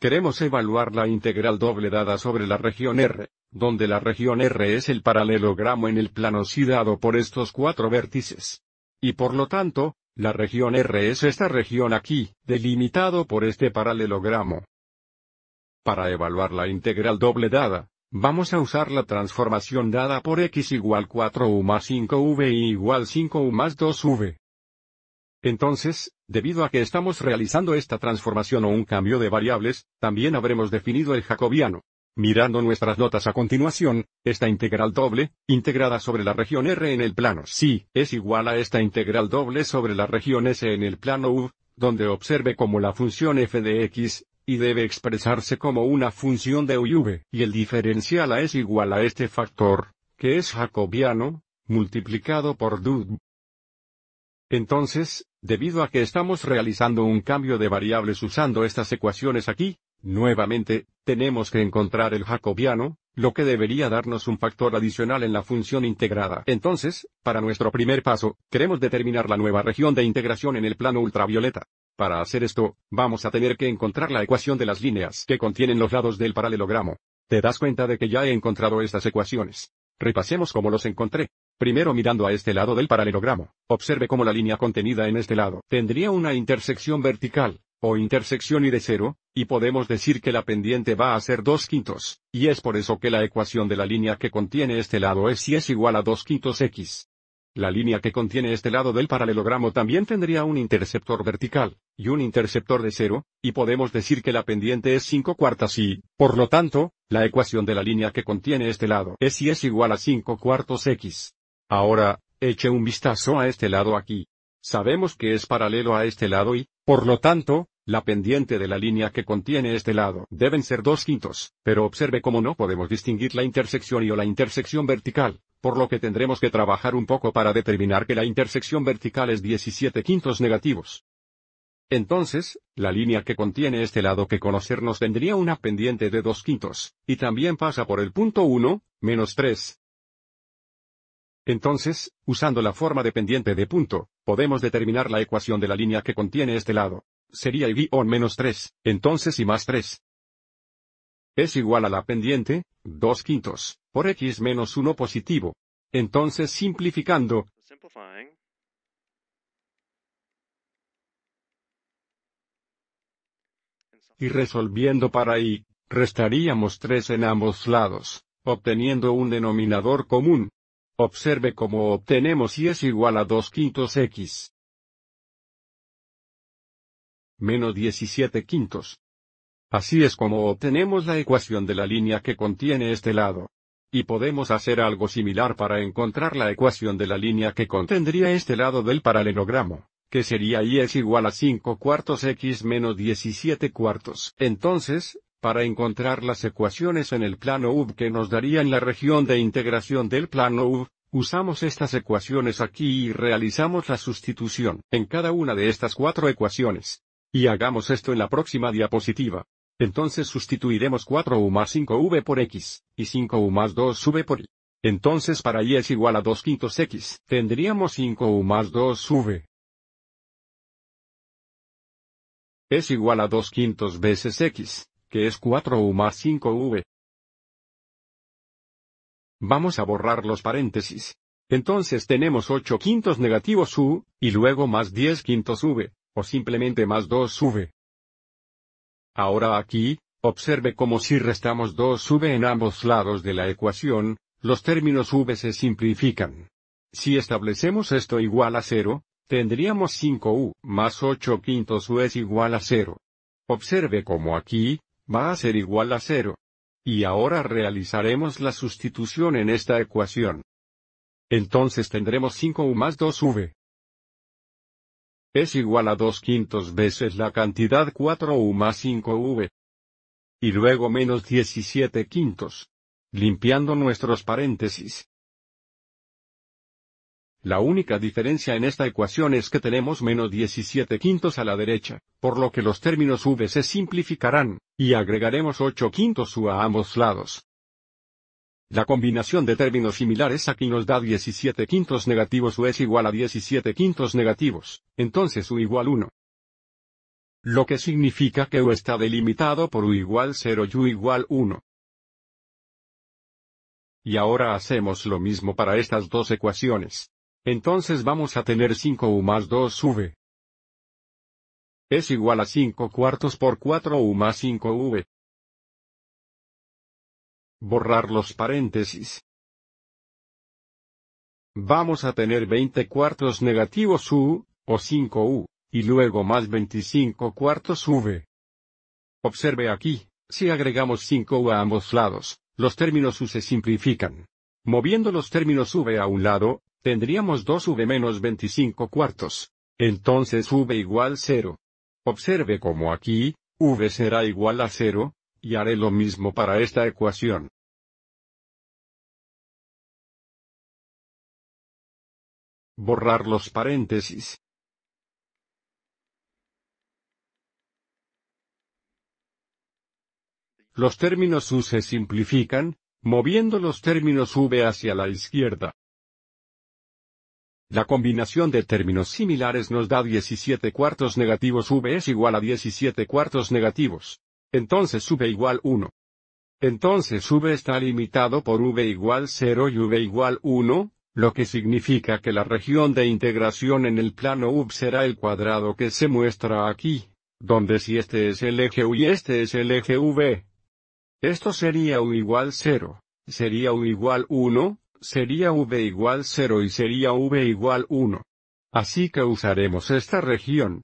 Queremos evaluar la integral doble dada sobre la región R, donde la región R es el paralelogramo en el plano si dado por estos cuatro vértices. Y por lo tanto, la región R es esta región aquí, delimitado por este paralelogramo. Para evaluar la integral doble dada, vamos a usar la transformación dada por x igual 4u más 5v y igual 5u más 2v. Entonces, debido a que estamos realizando esta transformación o un cambio de variables, también habremos definido el jacobiano. Mirando nuestras notas a continuación, esta integral doble, integrada sobre la región R en el plano si, es igual a esta integral doble sobre la región S en el plano U, donde observe como la función f de x, y debe expresarse como una función de u y v, y el diferencial a es igual a este factor, que es jacobiano, multiplicado por dv. Entonces, debido a que estamos realizando un cambio de variables usando estas ecuaciones aquí, nuevamente, tenemos que encontrar el jacobiano, lo que debería darnos un factor adicional en la función integrada. Entonces, para nuestro primer paso, queremos determinar la nueva región de integración en el plano ultravioleta. Para hacer esto, vamos a tener que encontrar la ecuación de las líneas que contienen los lados del paralelogramo. Te das cuenta de que ya he encontrado estas ecuaciones. Repasemos cómo los encontré. Primero mirando a este lado del paralelogramo, observe cómo la línea contenida en este lado tendría una intersección vertical, o intersección y de cero, y podemos decir que la pendiente va a ser 2 quintos, y es por eso que la ecuación de la línea que contiene este lado es y es igual a 2 quintos x. La línea que contiene este lado del paralelogramo también tendría un interceptor vertical, y un interceptor de cero, y podemos decir que la pendiente es 5 cuartas y, por lo tanto, la ecuación de la línea que contiene este lado es y es igual a 5 cuartos x. Ahora, eche un vistazo a este lado aquí. Sabemos que es paralelo a este lado y, por lo tanto, la pendiente de la línea que contiene este lado deben ser 2 quintos, pero observe cómo no podemos distinguir la intersección y o la intersección vertical por lo que tendremos que trabajar un poco para determinar que la intersección vertical es 17 quintos negativos. Entonces, la línea que contiene este lado que conocernos tendría una pendiente de 2 quintos, y también pasa por el punto 1, menos 3. Entonces, usando la forma de pendiente de punto, podemos determinar la ecuación de la línea que contiene este lado. Sería y menos 3, entonces y más 3. Es igual a la pendiente, 2 quintos por x menos 1 positivo. Entonces simplificando, y resolviendo para y, restaríamos 3 en ambos lados, obteniendo un denominador común. Observe cómo obtenemos y es igual a 2 quintos x. Menos 17 quintos. Así es como obtenemos la ecuación de la línea que contiene este lado. Y podemos hacer algo similar para encontrar la ecuación de la línea que contendría este lado del paralelogramo, que sería y es igual a 5 cuartos x menos 17 cuartos. Entonces, para encontrar las ecuaciones en el plano U que nos darían la región de integración del plano U, usamos estas ecuaciones aquí y realizamos la sustitución en cada una de estas cuatro ecuaciones. Y hagamos esto en la próxima diapositiva. Entonces sustituiremos 4u más 5v por x, y 5u más 2v por y. Entonces para y es igual a 2 quintos x, tendríamos 5u más 2v. Es igual a 2 quintos veces x, que es 4u más 5v. Vamos a borrar los paréntesis. Entonces tenemos 8 quintos negativos u, y luego más 10 quintos v, o simplemente más 2v. Ahora aquí, observe cómo si restamos 2 v en ambos lados de la ecuación, los términos v se simplifican. Si establecemos esto igual a 0, tendríamos 5u más 8 quintos u es igual a 0. Observe cómo aquí, va a ser igual a 0. Y ahora realizaremos la sustitución en esta ecuación. Entonces tendremos 5u más 2v es igual a 2 quintos veces la cantidad 4u más 5v. Y luego menos 17 quintos. Limpiando nuestros paréntesis. La única diferencia en esta ecuación es que tenemos menos 17 quintos a la derecha, por lo que los términos v se simplificarán, y agregaremos 8 quintos u a ambos lados. La combinación de términos similares aquí nos da 17 quintos negativos U es igual a 17 quintos negativos, entonces U igual 1. Lo que significa que U está delimitado por U igual 0 y U igual 1. Y ahora hacemos lo mismo para estas dos ecuaciones. Entonces vamos a tener 5U más 2V. Es igual a 5 cuartos por 4U más 5V. Borrar los paréntesis. Vamos a tener 20 cuartos negativos U, o 5U, y luego más 25 cuartos V. Observe aquí, si agregamos 5U a ambos lados, los términos U se simplifican. Moviendo los términos V a un lado, tendríamos 2V menos 25 cuartos. Entonces V igual 0. Observe como aquí, V será igual a 0, y haré lo mismo para esta ecuación. Borrar los paréntesis. Los términos U se simplifican, moviendo los términos V hacia la izquierda. La combinación de términos similares nos da 17 cuartos negativos V es igual a 17 cuartos negativos. Entonces V igual 1. Entonces V está limitado por V igual 0 y V igual 1, lo que significa que la región de integración en el plano U será el cuadrado que se muestra aquí, donde si este es el eje U y este es el eje V. Esto sería U igual 0, sería U igual 1, sería V igual 0 y sería V igual 1. Así que usaremos esta región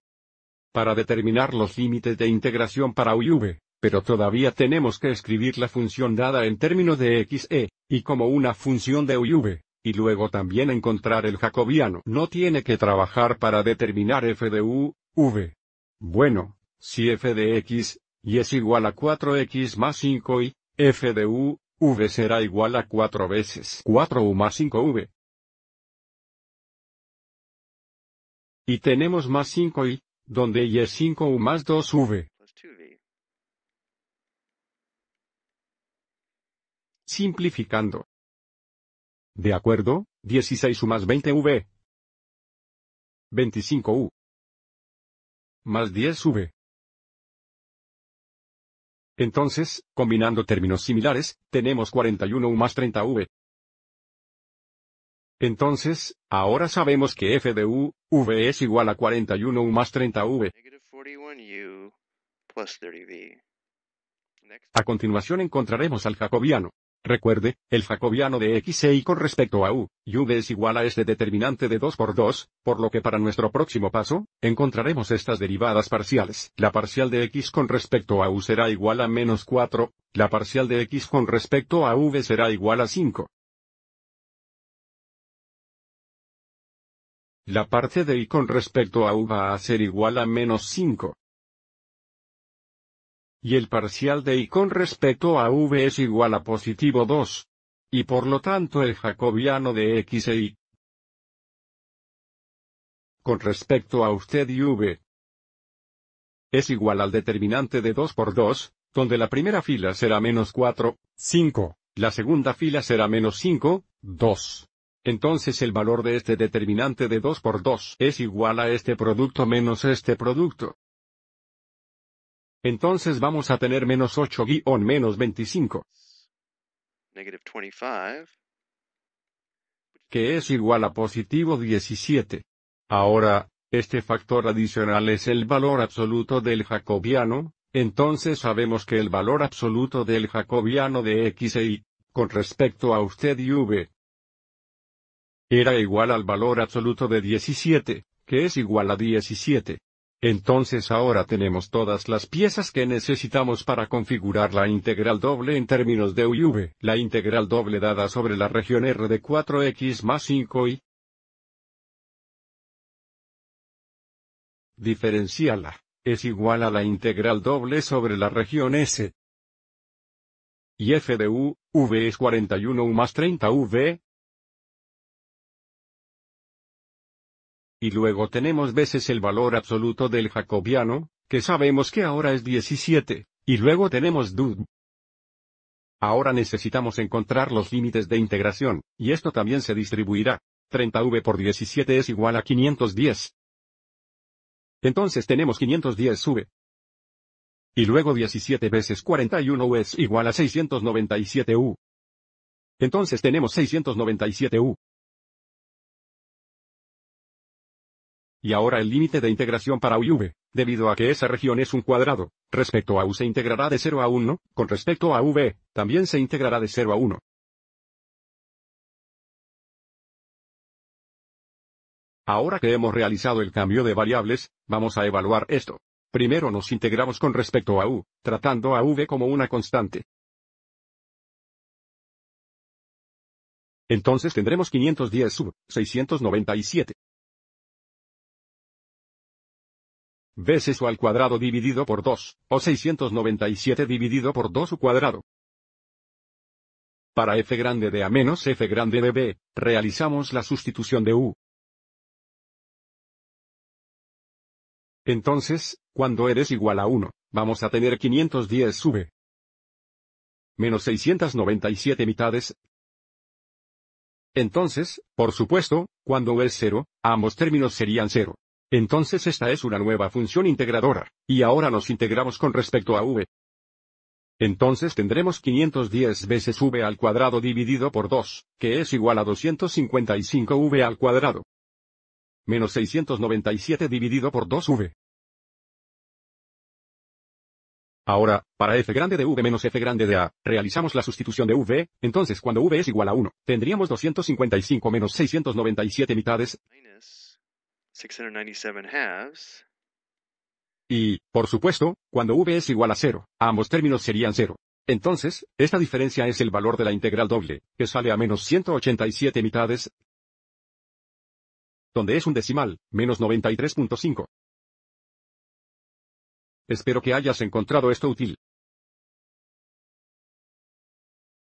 para determinar los límites de integración para u y v, pero todavía tenemos que escribir la función dada en términos de x e, y como una función de u y v, y luego también encontrar el jacobiano. No tiene que trabajar para determinar f de u, v. Bueno, si f de x, y es igual a 4x más 5 y, f de u, v será igual a 4 veces 4u más 5v. Y tenemos más 5 y, donde y es 5u más 2v. Simplificando. De acuerdo, 16u más 20v. 25u. Más 10v. Entonces, combinando términos similares, tenemos 41u más 30v. Entonces, ahora sabemos que f de u, v es igual a 41u más 30v. A continuación encontraremos al jacobiano. Recuerde, el jacobiano de x e y con respecto a u, y v es igual a este determinante de 2 por 2, por lo que para nuestro próximo paso, encontraremos estas derivadas parciales. La parcial de x con respecto a u será igual a menos 4, la parcial de x con respecto a v será igual a 5. La parte de i con respecto a u va a ser igual a menos 5. Y el parcial de i con respecto a v es igual a positivo 2. Y por lo tanto el jacobiano de x e y. Con respecto a usted y v. Es igual al determinante de 2 por 2, donde la primera fila será menos 4, 5, la segunda fila será menos 5, 2 entonces el valor de este determinante de 2 por 2 es igual a este producto menos este producto. Entonces vamos a tener menos 8 guión menos 25. Que es igual a positivo 17. Ahora, este factor adicional es el valor absoluto del jacobiano, entonces sabemos que el valor absoluto del jacobiano de x e y, con respecto a usted y v, era igual al valor absoluto de 17, que es igual a 17. Entonces ahora tenemos todas las piezas que necesitamos para configurar la integral doble en términos de u y v. La integral doble dada sobre la región R de 4x más 5y. Diferenciala. Es igual a la integral doble sobre la región S. Y f de u, v es 41u más 30v, Y luego tenemos veces el valor absoluto del jacobiano, que sabemos que ahora es 17, y luego tenemos dud. Ahora necesitamos encontrar los límites de integración, y esto también se distribuirá. 30v por 17 es igual a 510. Entonces tenemos 510v. Y luego 17 veces 41u es igual a 697u. Entonces tenemos 697u. y ahora el límite de integración para u y v, debido a que esa región es un cuadrado, respecto a U se integrará de 0 a 1, con respecto a V, también se integrará de 0 a 1. Ahora que hemos realizado el cambio de variables, vamos a evaluar esto. Primero nos integramos con respecto a U, tratando a V como una constante. Entonces tendremos 510 sub 697. veces eso al cuadrado dividido por 2, o 697 dividido por 2 u cuadrado. Para f grande de a menos f grande de b, realizamos la sustitución de u. Entonces, cuando eres igual a 1, vamos a tener 510 v. Menos 697 mitades. Entonces, por supuesto, cuando u es 0, ambos términos serían 0. Entonces esta es una nueva función integradora, y ahora nos integramos con respecto a v. Entonces tendremos 510 veces v al cuadrado dividido por 2, que es igual a 255 v al cuadrado. Menos 697 dividido por 2v. Ahora, para f grande de v menos f grande de a, realizamos la sustitución de v, entonces cuando v es igual a 1, tendríamos 255 menos 697 mitades y, por supuesto, cuando v es igual a 0, ambos términos serían 0. Entonces, esta diferencia es el valor de la integral doble, que sale a menos 187 mitades, donde es un decimal, menos 93.5. Espero que hayas encontrado esto útil.